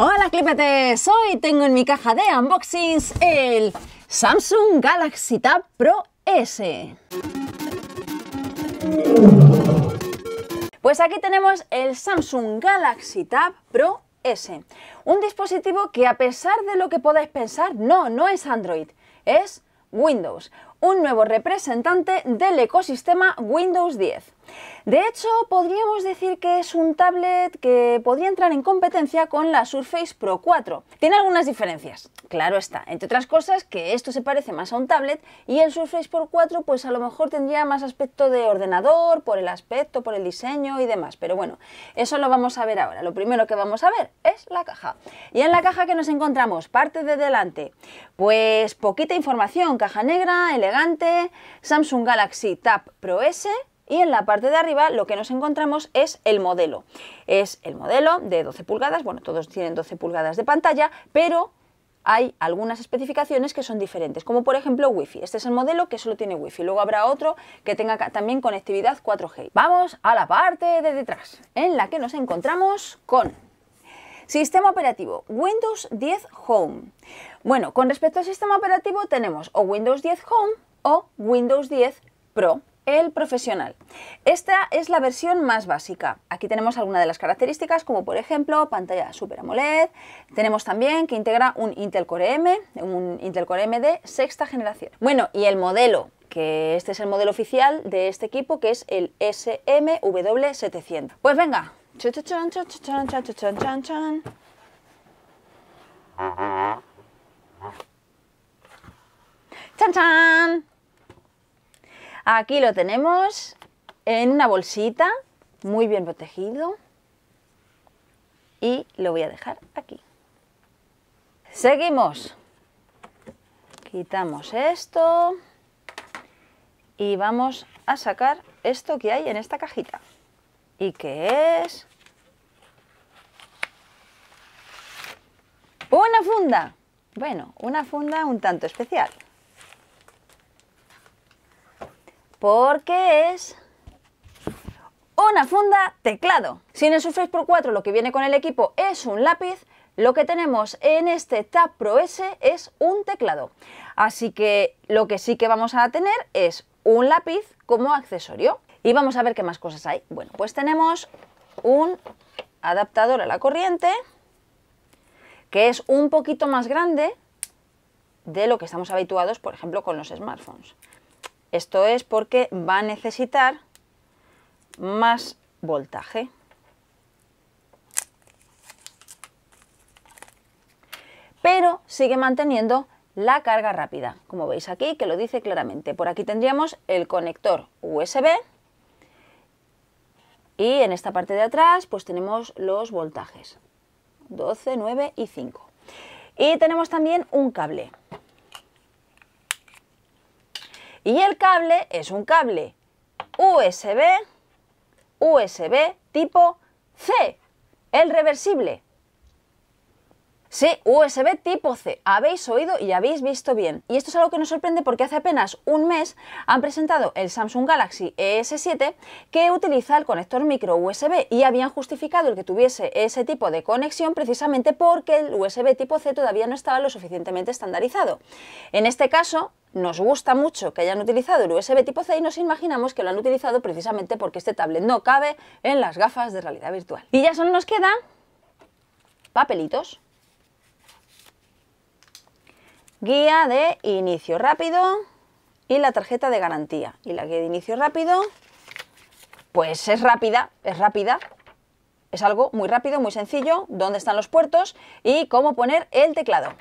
Hola clipetes, hoy tengo en mi caja de unboxings el Samsung Galaxy Tab Pro S. Pues aquí tenemos el Samsung Galaxy Tab Pro S, un dispositivo que a pesar de lo que podáis pensar, no, no es Android, es Windows, un nuevo representante del ecosistema Windows 10. De hecho, podríamos decir que es un tablet que podría entrar en competencia con la Surface Pro 4. Tiene algunas diferencias, claro está. Entre otras cosas, que esto se parece más a un tablet y el Surface Pro 4 pues a lo mejor tendría más aspecto de ordenador, por el aspecto, por el diseño y demás. Pero bueno, eso lo vamos a ver ahora. Lo primero que vamos a ver es la caja. Y en la caja que nos encontramos, parte de delante, pues poquita información, caja negra, elegante, Samsung Galaxy Tab Pro S, y en la parte de arriba lo que nos encontramos es el modelo. Es el modelo de 12 pulgadas, bueno, todos tienen 12 pulgadas de pantalla, pero hay algunas especificaciones que son diferentes, como por ejemplo Wi-Fi. Este es el modelo que solo tiene Wi-Fi. Luego habrá otro que tenga también conectividad 4G. Vamos a la parte de detrás, en la que nos encontramos con Sistema operativo Windows 10 Home. Bueno, con respecto al sistema operativo tenemos o Windows 10 Home o Windows 10 Pro el profesional. Esta es la versión más básica. Aquí tenemos algunas de las características, como por ejemplo pantalla Super AMOLED. Tenemos también que integra un Intel Core M, un Intel Core M de sexta generación. Bueno, y el modelo que este es el modelo oficial de este equipo, que es el SMW700. Pues venga, ¡Chan, chan! Aquí lo tenemos en una bolsita, muy bien protegido. Y lo voy a dejar aquí. Seguimos. Quitamos esto. Y vamos a sacar esto que hay en esta cajita. ¿Y qué es? ¡Una funda! Bueno, una funda un tanto especial. porque es una funda teclado. Si en el Surface Pro 4 lo que viene con el equipo es un lápiz, lo que tenemos en este Tab Pro S es un teclado. Así que lo que sí que vamos a tener es un lápiz como accesorio. Y vamos a ver qué más cosas hay. Bueno, pues tenemos un adaptador a la corriente, que es un poquito más grande de lo que estamos habituados, por ejemplo, con los smartphones. Esto es porque va a necesitar más voltaje. Pero sigue manteniendo la carga rápida, como veis aquí que lo dice claramente. Por aquí tendríamos el conector USB y en esta parte de atrás pues tenemos los voltajes, 12, 9 y 5. Y tenemos también un cable. Y el cable es un cable USB, USB tipo C, el reversible. Sí, USB tipo C. Habéis oído y habéis visto bien. Y esto es algo que nos sorprende porque hace apenas un mes han presentado el Samsung Galaxy e s 7 que utiliza el conector micro USB y habían justificado el que tuviese ese tipo de conexión precisamente porque el USB tipo C todavía no estaba lo suficientemente estandarizado. En este caso, nos gusta mucho que hayan utilizado el USB tipo C y nos imaginamos que lo han utilizado precisamente porque este tablet no cabe en las gafas de realidad virtual. Y ya solo nos quedan papelitos. Guía de inicio rápido y la tarjeta de garantía. Y la guía de inicio rápido, pues es rápida, es rápida, es algo muy rápido, muy sencillo, dónde están los puertos y cómo poner el teclado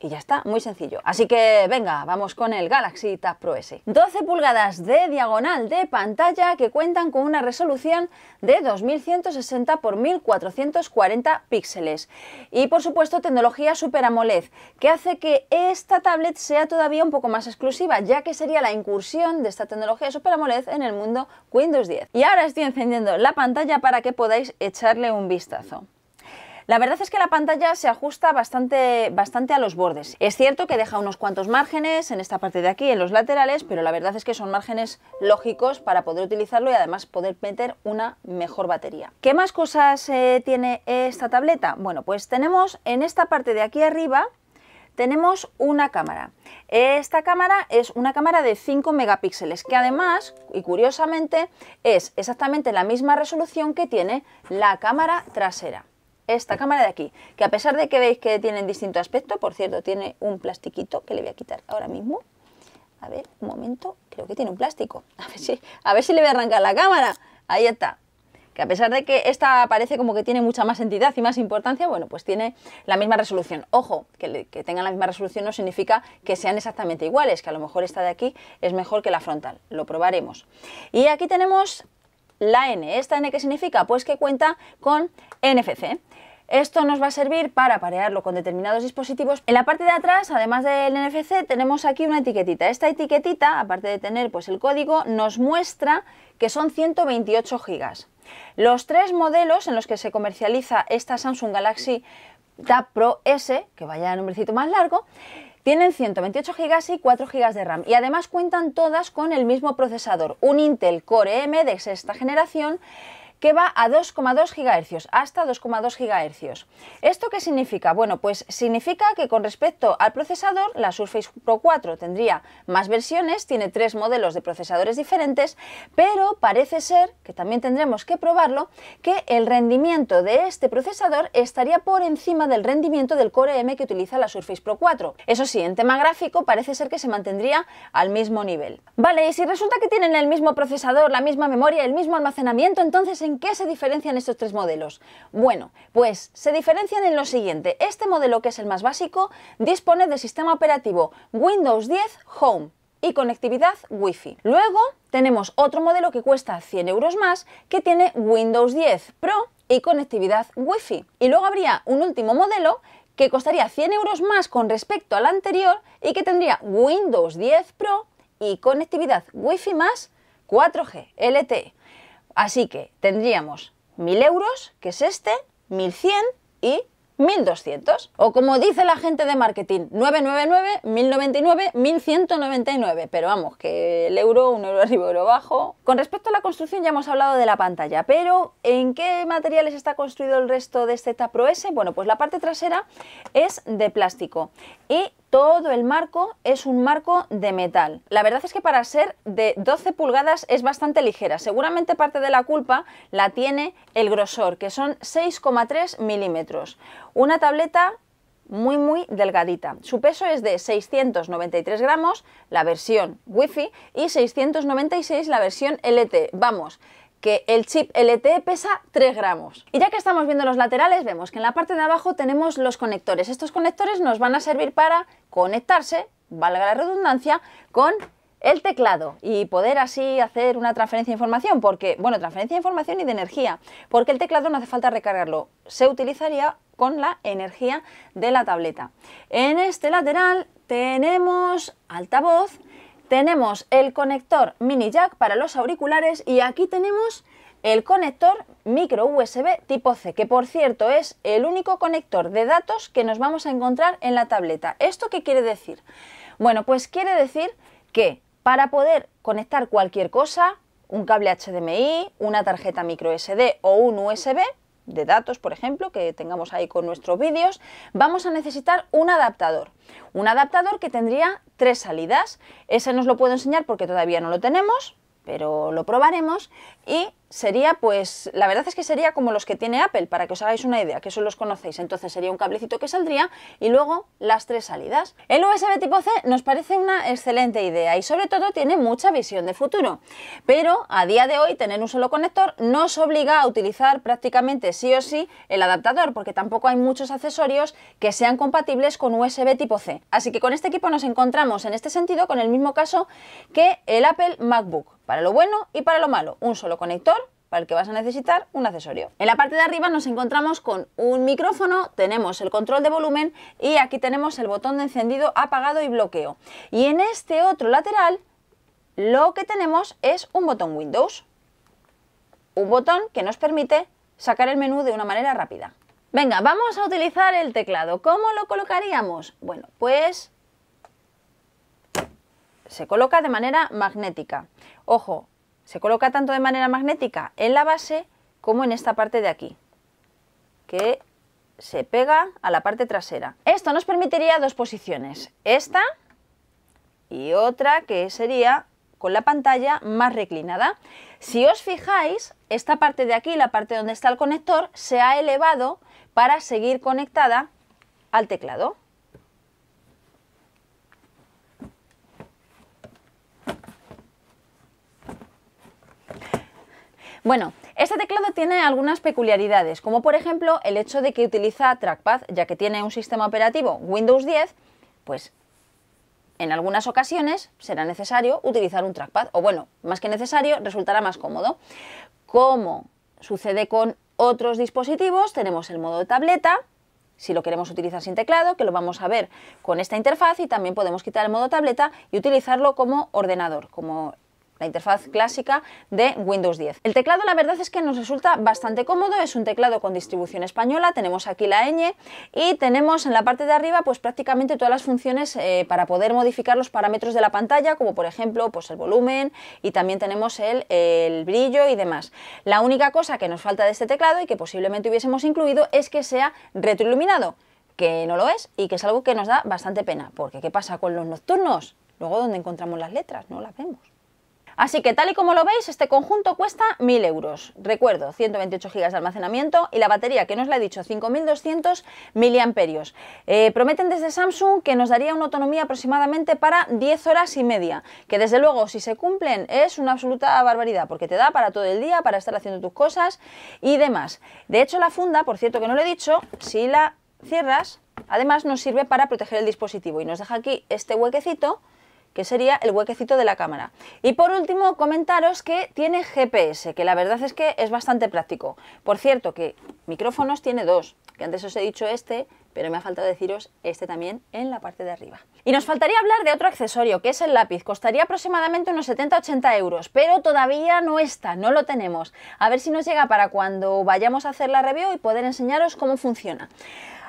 y ya está, muy sencillo. Así que venga, vamos con el Galaxy Tab Pro S. 12 pulgadas de diagonal de pantalla que cuentan con una resolución de 2160 x 1440 píxeles y por supuesto tecnología Super AMOLED que hace que esta tablet sea todavía un poco más exclusiva ya que sería la incursión de esta tecnología Super AMOLED en el mundo Windows 10. Y ahora estoy encendiendo la pantalla para que podáis echarle un vistazo. La verdad es que la pantalla se ajusta bastante, bastante a los bordes. Es cierto que deja unos cuantos márgenes en esta parte de aquí, en los laterales, pero la verdad es que son márgenes lógicos para poder utilizarlo y además poder meter una mejor batería. ¿Qué más cosas eh, tiene esta tableta? Bueno, pues tenemos en esta parte de aquí arriba tenemos una cámara. Esta cámara es una cámara de 5 megapíxeles que además, y curiosamente, es exactamente la misma resolución que tiene la cámara trasera esta cámara de aquí, que a pesar de que veis que tienen distinto aspecto, por cierto, tiene un plastiquito que le voy a quitar ahora mismo. A ver, un momento, creo que tiene un plástico. A ver si, le voy a arrancar la cámara. Ahí está. Que a pesar de que esta parece como que tiene mucha más entidad y más importancia, bueno, pues tiene la misma resolución. Ojo, que, que tengan la misma resolución no significa que sean exactamente iguales, que a lo mejor esta de aquí es mejor que la frontal. Lo probaremos. Y aquí tenemos la N. ¿Esta N qué significa? Pues que cuenta con NFC. Esto nos va a servir para parearlo con determinados dispositivos. En la parte de atrás, además del NFC, tenemos aquí una etiquetita. Esta etiquetita, aparte de tener pues, el código, nos muestra que son 128 gigas. Los tres modelos en los que se comercializa esta Samsung Galaxy Tab Pro S, que vaya a nombrecito más largo, tienen 128 GB y 4 GB de RAM y además cuentan todas con el mismo procesador, un Intel Core M de sexta generación que va a 2,2 GHz, hasta 2,2 GHz. ¿Esto qué significa? Bueno, pues significa que con respecto al procesador, la Surface Pro 4 tendría más versiones, tiene tres modelos de procesadores diferentes, pero parece ser, que también tendremos que probarlo, que el rendimiento de este procesador estaría por encima del rendimiento del Core M que utiliza la Surface Pro 4. Eso sí, en tema gráfico parece ser que se mantendría al mismo nivel. Vale, y si resulta que tienen el mismo procesador, la misma memoria, el mismo almacenamiento, entonces ¿en qué se diferencian estos tres modelos? Bueno, pues se diferencian en lo siguiente. Este modelo, que es el más básico, dispone del sistema operativo Windows 10 Home y conectividad Wi-Fi. Luego tenemos otro modelo que cuesta 100 euros más, que tiene Windows 10 Pro y conectividad Wi-Fi. Y luego habría un último modelo que costaría 100 euros más con respecto al anterior y que tendría Windows 10 Pro y conectividad Wi-Fi más 4G LTE. Así que tendríamos 1000 euros, que es este, 1100 y 1200. O como dice la gente de marketing, 999, 1099, 1199. Pero vamos, que el euro, un euro arriba, euro abajo. Con respecto a la construcción ya hemos hablado de la pantalla, pero ¿en qué materiales está construido el resto de este Pro S? Bueno, pues la parte trasera es de plástico y todo el marco es un marco de metal. La verdad es que para ser de 12 pulgadas es bastante ligera. Seguramente parte de la culpa la tiene el grosor, que son 6,3 milímetros. Una tableta muy muy delgadita. Su peso es de 693 gramos la versión Wi-Fi y 696 la versión LT. Vamos, que el chip LTE pesa 3 gramos. Y ya que estamos viendo los laterales, vemos que en la parte de abajo tenemos los conectores. Estos conectores nos van a servir para conectarse, valga la redundancia, con el teclado y poder así hacer una transferencia de información, porque, bueno, transferencia de información y de energía, porque el teclado no hace falta recargarlo, se utilizaría con la energía de la tableta. En este lateral tenemos altavoz tenemos el conector mini jack para los auriculares y aquí tenemos el conector micro USB tipo C, que por cierto es el único conector de datos que nos vamos a encontrar en la tableta. ¿Esto qué quiere decir? Bueno, pues quiere decir que para poder conectar cualquier cosa, un cable HDMI, una tarjeta micro SD o un USB, de datos, por ejemplo, que tengamos ahí con nuestros vídeos, vamos a necesitar un adaptador. Un adaptador que tendría tres salidas. Ese nos lo puedo enseñar porque todavía no lo tenemos, pero lo probaremos. Y sería pues, la verdad es que sería como los que tiene Apple, para que os hagáis una idea, que eso los conocéis, entonces sería un cablecito que saldría y luego las tres salidas. El USB tipo C nos parece una excelente idea y sobre todo tiene mucha visión de futuro, pero a día de hoy tener un solo conector nos obliga a utilizar prácticamente sí o sí el adaptador, porque tampoco hay muchos accesorios que sean compatibles con USB tipo C. Así que con este equipo nos encontramos en este sentido con el mismo caso que el Apple MacBook para lo bueno y para lo malo, un solo conector para el que vas a necesitar un accesorio. En la parte de arriba nos encontramos con un micrófono, tenemos el control de volumen y aquí tenemos el botón de encendido, apagado y bloqueo. Y en este otro lateral lo que tenemos es un botón Windows, un botón que nos permite sacar el menú de una manera rápida. Venga, vamos a utilizar el teclado. ¿Cómo lo colocaríamos? Bueno, pues se coloca de manera magnética. Ojo, se coloca tanto de manera magnética en la base como en esta parte de aquí, que se pega a la parte trasera. Esto nos permitiría dos posiciones, esta y otra que sería con la pantalla más reclinada. Si os fijáis, esta parte de aquí, la parte donde está el conector, se ha elevado para seguir conectada al teclado. Bueno, este teclado tiene algunas peculiaridades, como por ejemplo el hecho de que utiliza trackpad, ya que tiene un sistema operativo Windows 10, pues en algunas ocasiones será necesario utilizar un trackpad, o bueno, más que necesario, resultará más cómodo. Como sucede con otros dispositivos, tenemos el modo tableta, si lo queremos utilizar sin teclado, que lo vamos a ver con esta interfaz y también podemos quitar el modo tableta y utilizarlo como ordenador, como la interfaz clásica de Windows 10. El teclado la verdad es que nos resulta bastante cómodo, es un teclado con distribución española, tenemos aquí la ñ y tenemos en la parte de arriba pues prácticamente todas las funciones eh, para poder modificar los parámetros de la pantalla, como por ejemplo pues el volumen y también tenemos el, el brillo y demás. La única cosa que nos falta de este teclado y que posiblemente hubiésemos incluido es que sea retroiluminado que no lo es y que es algo que nos da bastante pena, porque ¿qué pasa con los nocturnos? Luego, ¿dónde encontramos las letras? No las vemos. Así que tal y como lo veis, este conjunto cuesta 1000 euros. Recuerdo, 128 GB de almacenamiento y la batería, que nos la he dicho, 5200 miliamperios. Eh, prometen desde Samsung que nos daría una autonomía aproximadamente para 10 horas y media, que desde luego si se cumplen es una absoluta barbaridad, porque te da para todo el día, para estar haciendo tus cosas y demás. De hecho, la funda, por cierto que no lo he dicho, si la cierras, además nos sirve para proteger el dispositivo y nos deja aquí este huequecito que sería el huequecito de la cámara. Y por último, comentaros que tiene GPS, que la verdad es que es bastante práctico. Por cierto, que micrófonos tiene dos, que antes os he dicho este, pero me ha faltado deciros este también en la parte de arriba. Y nos faltaría hablar de otro accesorio, que es el lápiz. Costaría aproximadamente unos 70-80 euros, pero todavía no está, no lo tenemos. A ver si nos llega para cuando vayamos a hacer la review y poder enseñaros cómo funciona.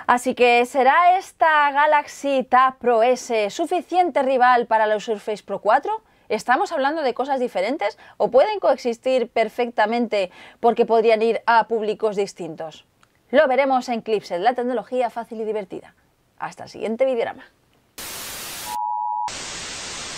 Así que ¿será esta Galaxy Tab Pro S suficiente rival para la Surface Pro 4? ¿Estamos hablando de cosas diferentes o pueden coexistir perfectamente porque podrían ir a públicos distintos? Lo veremos en Clipset, la tecnología fácil y divertida. Hasta el siguiente videorama.